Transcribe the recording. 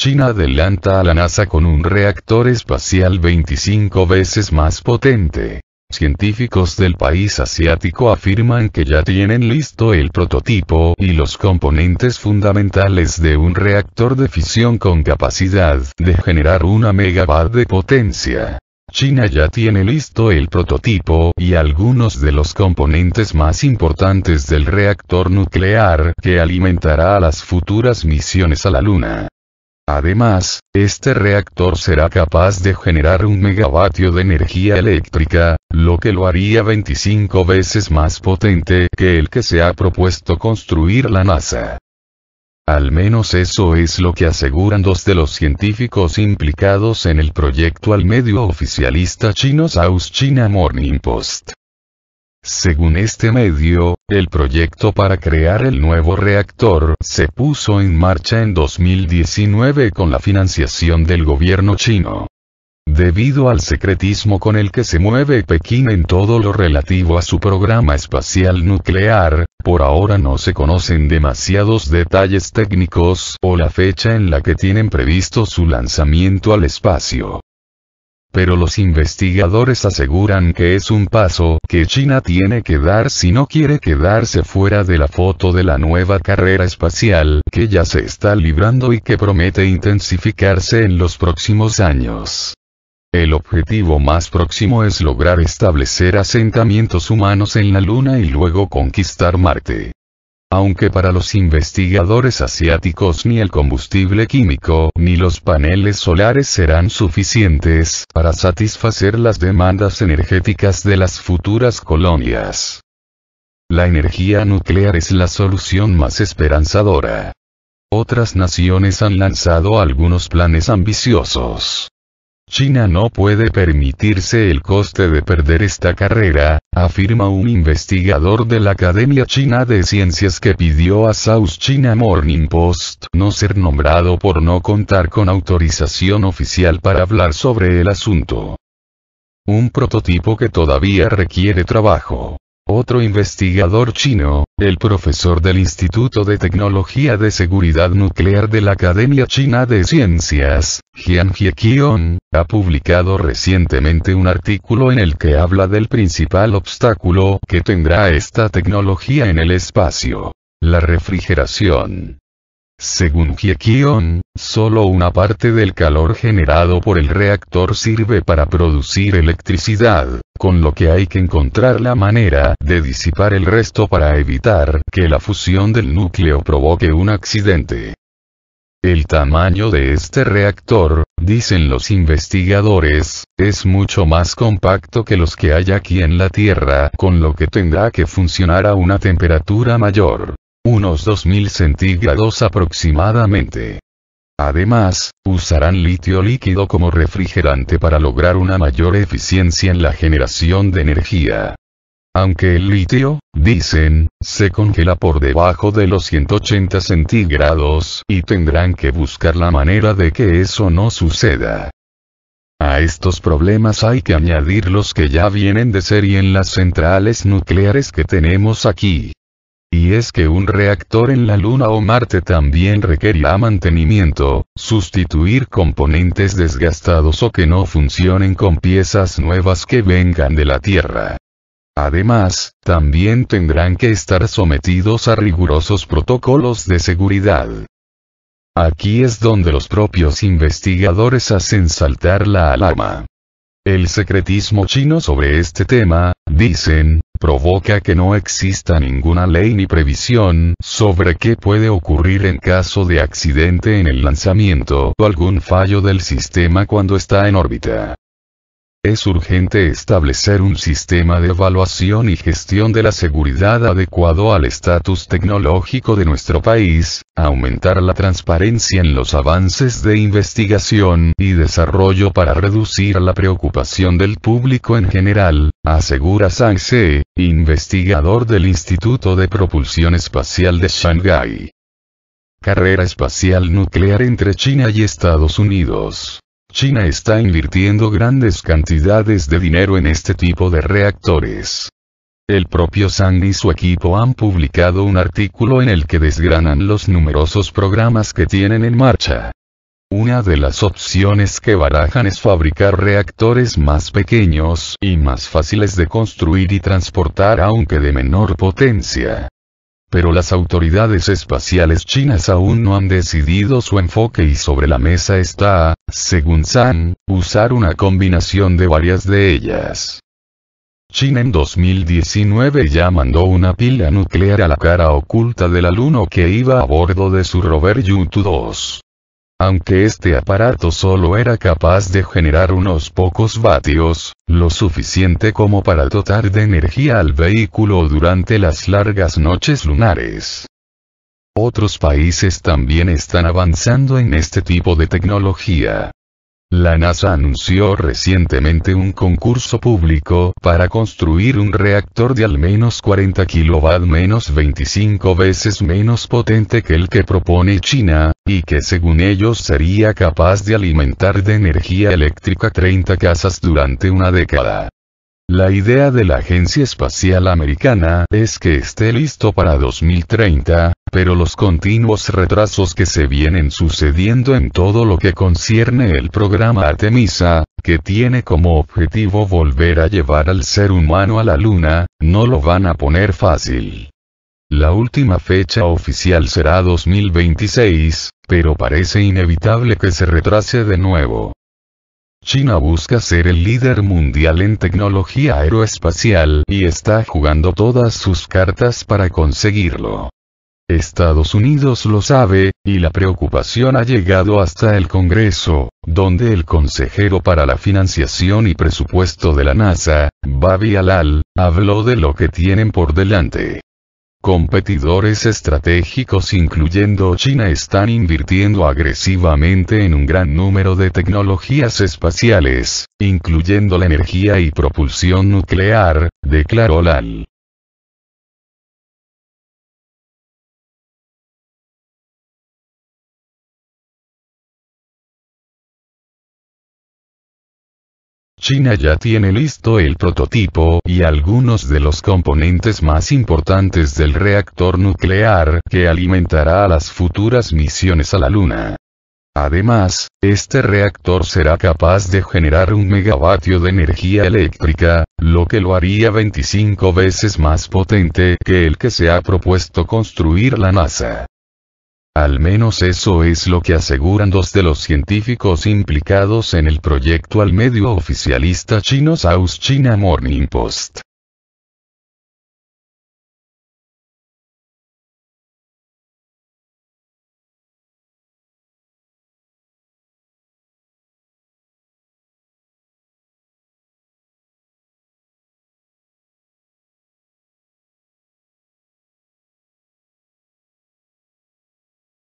China adelanta a la NASA con un reactor espacial 25 veces más potente. Científicos del país asiático afirman que ya tienen listo el prototipo y los componentes fundamentales de un reactor de fisión con capacidad de generar una megawatt de potencia. China ya tiene listo el prototipo y algunos de los componentes más importantes del reactor nuclear que alimentará a las futuras misiones a la Luna. Además, este reactor será capaz de generar un megavatio de energía eléctrica, lo que lo haría 25 veces más potente que el que se ha propuesto construir la NASA. Al menos eso es lo que aseguran dos de los científicos implicados en el proyecto al medio oficialista chino South China Morning Post. Según este medio, el proyecto para crear el nuevo reactor se puso en marcha en 2019 con la financiación del gobierno chino. Debido al secretismo con el que se mueve Pekín en todo lo relativo a su programa espacial nuclear, por ahora no se conocen demasiados detalles técnicos o la fecha en la que tienen previsto su lanzamiento al espacio. Pero los investigadores aseguran que es un paso que China tiene que dar si no quiere quedarse fuera de la foto de la nueva carrera espacial que ya se está librando y que promete intensificarse en los próximos años. El objetivo más próximo es lograr establecer asentamientos humanos en la Luna y luego conquistar Marte. Aunque para los investigadores asiáticos ni el combustible químico ni los paneles solares serán suficientes para satisfacer las demandas energéticas de las futuras colonias. La energía nuclear es la solución más esperanzadora. Otras naciones han lanzado algunos planes ambiciosos. China no puede permitirse el coste de perder esta carrera, afirma un investigador de la Academia China de Ciencias que pidió a South China Morning Post no ser nombrado por no contar con autorización oficial para hablar sobre el asunto. Un prototipo que todavía requiere trabajo. Otro investigador chino, el profesor del Instituto de Tecnología de Seguridad Nuclear de la Academia China de Ciencias, Jian Jieqion, ha publicado recientemente un artículo en el que habla del principal obstáculo que tendrá esta tecnología en el espacio. La refrigeración. Según Kion, solo una parte del calor generado por el reactor sirve para producir electricidad, con lo que hay que encontrar la manera de disipar el resto para evitar que la fusión del núcleo provoque un accidente. El tamaño de este reactor, dicen los investigadores, es mucho más compacto que los que hay aquí en la Tierra, con lo que tendrá que funcionar a una temperatura mayor unos 2000 centígrados aproximadamente. Además, usarán litio líquido como refrigerante para lograr una mayor eficiencia en la generación de energía. Aunque el litio, dicen, se congela por debajo de los 180 centígrados y tendrán que buscar la manera de que eso no suceda. A estos problemas hay que añadir los que ya vienen de serie en las centrales nucleares que tenemos aquí. Y es que un reactor en la Luna o Marte también requerirá mantenimiento, sustituir componentes desgastados o que no funcionen con piezas nuevas que vengan de la Tierra. Además, también tendrán que estar sometidos a rigurosos protocolos de seguridad. Aquí es donde los propios investigadores hacen saltar la alarma. El secretismo chino sobre este tema, dicen, provoca que no exista ninguna ley ni previsión sobre qué puede ocurrir en caso de accidente en el lanzamiento o algún fallo del sistema cuando está en órbita. Es urgente establecer un sistema de evaluación y gestión de la seguridad adecuado al estatus tecnológico de nuestro país, aumentar la transparencia en los avances de investigación y desarrollo para reducir la preocupación del público en general, asegura Sangse, investigador del Instituto de Propulsión Espacial de Shanghái. Carrera espacial nuclear entre China y Estados Unidos. China está invirtiendo grandes cantidades de dinero en este tipo de reactores. El propio Zhang y su equipo han publicado un artículo en el que desgranan los numerosos programas que tienen en marcha. Una de las opciones que barajan es fabricar reactores más pequeños y más fáciles de construir y transportar aunque de menor potencia pero las autoridades espaciales chinas aún no han decidido su enfoque y sobre la mesa está, según Zhang, usar una combinación de varias de ellas. China en 2019 ya mandó una pila nuclear a la cara oculta del alumno que iba a bordo de su rover Yutu 2. Aunque este aparato solo era capaz de generar unos pocos vatios, lo suficiente como para dotar de energía al vehículo durante las largas noches lunares. Otros países también están avanzando en este tipo de tecnología. La NASA anunció recientemente un concurso público para construir un reactor de al menos 40 kW menos 25 veces menos potente que el que propone China, y que según ellos sería capaz de alimentar de energía eléctrica 30 casas durante una década. La idea de la Agencia Espacial Americana es que esté listo para 2030, pero los continuos retrasos que se vienen sucediendo en todo lo que concierne el programa Artemisa, que tiene como objetivo volver a llevar al ser humano a la Luna, no lo van a poner fácil. La última fecha oficial será 2026, pero parece inevitable que se retrase de nuevo. China busca ser el líder mundial en tecnología aeroespacial y está jugando todas sus cartas para conseguirlo. Estados Unidos lo sabe, y la preocupación ha llegado hasta el Congreso, donde el consejero para la financiación y presupuesto de la NASA, Babi Alal, habló de lo que tienen por delante. Competidores estratégicos incluyendo China están invirtiendo agresivamente en un gran número de tecnologías espaciales, incluyendo la energía y propulsión nuclear, declaró Lal. China ya tiene listo el prototipo y algunos de los componentes más importantes del reactor nuclear que alimentará a las futuras misiones a la Luna. Además, este reactor será capaz de generar un megavatio de energía eléctrica, lo que lo haría 25 veces más potente que el que se ha propuesto construir la NASA. Al menos eso es lo que aseguran dos de los científicos implicados en el proyecto al medio oficialista chino South China Morning Post.